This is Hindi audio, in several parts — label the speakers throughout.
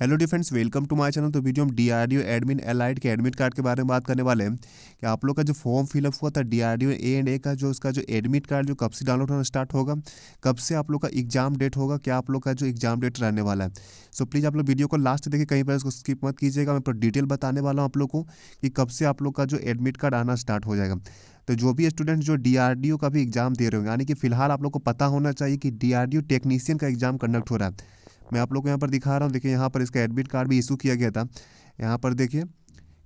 Speaker 1: hello the friends welcome to my channel तो वीडियो हम डीआरडीओ एडमिन एलाइट के एडमिट कार्ड के बारे में बात करने वाले हैं कि आप लोग का जो फॉर्म फिलअप हुआ था डीआरडीओ ए एंड ए का जो उसका जो एडमिट कार्ड जो कब से डाउनलोड होना स्टार्ट होगा कब से आप लोग का एग्जाम डेट होगा क्या आप लोग का जो एग्जाम डेट रहने वाला है सो प्लीज़ आप लोग वीडियो को लास्ट देखिए कहीं पर उसको स्किप मत कीजिएगा मैं पूरा डिटेल बताने वाला हूँ आप लोग को कि कब से आप लोग का जो एडमिट कार्ड आना स्टार्ट हो जाएगा तो जो भी स्टूडेंट जो डी का भी एग्जाम दे रहे होंगे यानी कि फिलहाल आप लोग को पता होना चाहिए कि डी टेक्नीशियन का एग्जाम कंडक्ट हो रहा है मैं आप लोग को यहाँ पर दिखा रहा हूँ देखिए यहाँ पर इसका एडमिट कार्ड भी इशू किया गया था यहाँ पर देखिए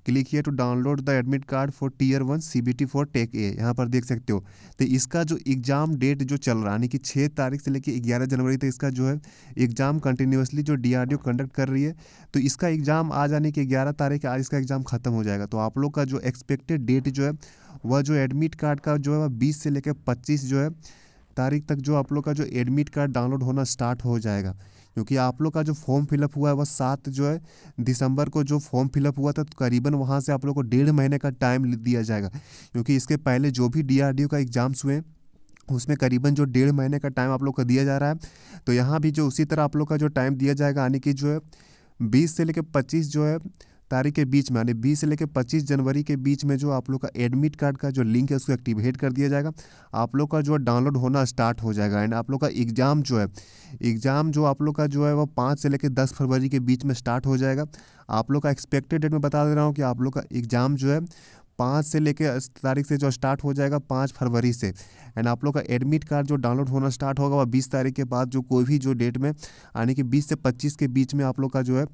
Speaker 1: क्लिक किया to download the admit card for tier one C B T for tech A यहाँ पर देख सकते हो तो इसका जो एग्ज़ाम डेट जो चल रहा है यानी कि छः तारीख से लेकर ग्यारह जनवरी तक इसका जो है एग्ज़ाम कंटिन्यूसली जो D R D O conduct कर रही है तो इसका एग्ज़ाम आ जाने के ग्यारह तारीख आज इसका एग्ज़ाम ख़त्म हो जाएगा तो आप लोग का जो एक्सपेक्टेड डेट जो है वह जो एडमिट कार्ड का जो है वह बीस से लेकर पच्चीस जो है तारीख तक जो आप लोग का जो एडमिट कार्ड डाउनलोड होना स्टार्ट हो जाएगा क्योंकि आप लोग का जो फॉर्म फिलअप हुआ है वह सात जो है दिसंबर को जो फॉर्म फिलअप हुआ था तो करीबन वहाँ से आप लोग को डेढ़ महीने का टाइम दिया जाएगा क्योंकि इसके पहले जो भी डी का एग्ज़ाम्स हुए उसमें करीबन जो डेढ़ महीने का टाइम आप लोग का दिया जा रहा है तो यहाँ भी जो उसी तरह आप लोग का जो टाइम दिया जाएगा यानी कि जो है बीस से लेकर पच्चीस जो है तारीख के बीच में यानी बीस से लेकर पच्चीस जनवरी के बीच में जो आप लोग का एडमिट कार्ड का जो लिंक है उसको एक्टिवेट कर दिया जाएगा आप लोग का जो डाउनलोड होना स्टार्ट हो जाएगा एंड आप लोग का एग्ज़ाम जो है एग्ज़ाम जो आप लोग का जो है वो पाँच से लेकर दस फरवरी के बीच में स्टार्ट हो जाएगा आप लोग का एक्सपेक्टेड डेट में बता दे रहा हूँ कि आप लोग का एग्ज़ाम जो है पाँच से लेकर तारीख से जो स्टार्ट हो जाएगा पाँच फरवरी से एंड आप लोग का एडमिट कार्ड जो डाउनलोड होना स्टार्ट होगा वह बीस तारीख के बाद जो कोई भी जो डेट में यानी कि बीस से पच्चीस के बीच में आप लोग का जो है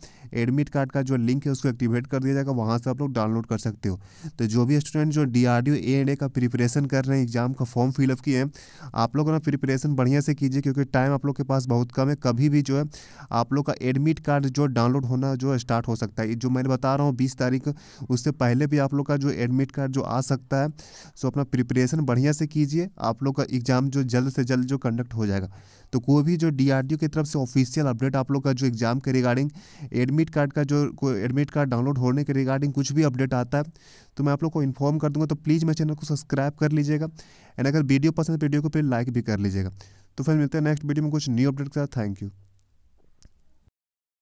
Speaker 1: एडमिट कार्ड का जो लिंक है उसको एक्टिवेट कर दिया जाएगा वहाँ से आप लोग डाउनलोड कर सकते हो तो जो भी स्टूडेंट जो डी आर ए का प्रिपरेशन कर रहे हैं एग्जाम का फॉर्म फिलअप किए हैं आप लोग ना प्रिपरेशन बढ़िया से कीजिए क्योंकि टाइम आप लोग के पास बहुत कम है कभी भी जो है आप लोग का एडमिट कार्ड जो डाउनलोड होना जो स्टार्ट हो सकता है जो मैंने बता रहा हूँ बीस तारीख उससे पहले भी आप लोग का जो एडमिट कार्ड जो आ सकता है सो अपना प्रिपरेशन बढ़िया से कीजिए आप लोग का एग्ज़ाम जो जल्द से जल्द जो कंडक्ट हो जाएगा तो कोई भी जो डीआरडीओ की तरफ से ऑफिशियल अपडेट आप लोग का जो एग्ज़ाम के रिगार्डिंग एडमिट कार्ड का जो एडमिट कार्ड डाउनलोड होने के रिगार्डिंग कुछ भी अपडेट आता है तो मैं आप लोग को इन्फॉर्म कर दूंगा तो प्लीज़ मेरे चैनल को सब्सक्राइब कर लीजिएगा एंड अगर वीडियो पसंद है वीडियो को फिर लाइक भी कर लीजिएगा तो फिर मिलते हैं नेक्स्ट वीडियो में कुछ न्यू अपडेट के साथ थैंक यू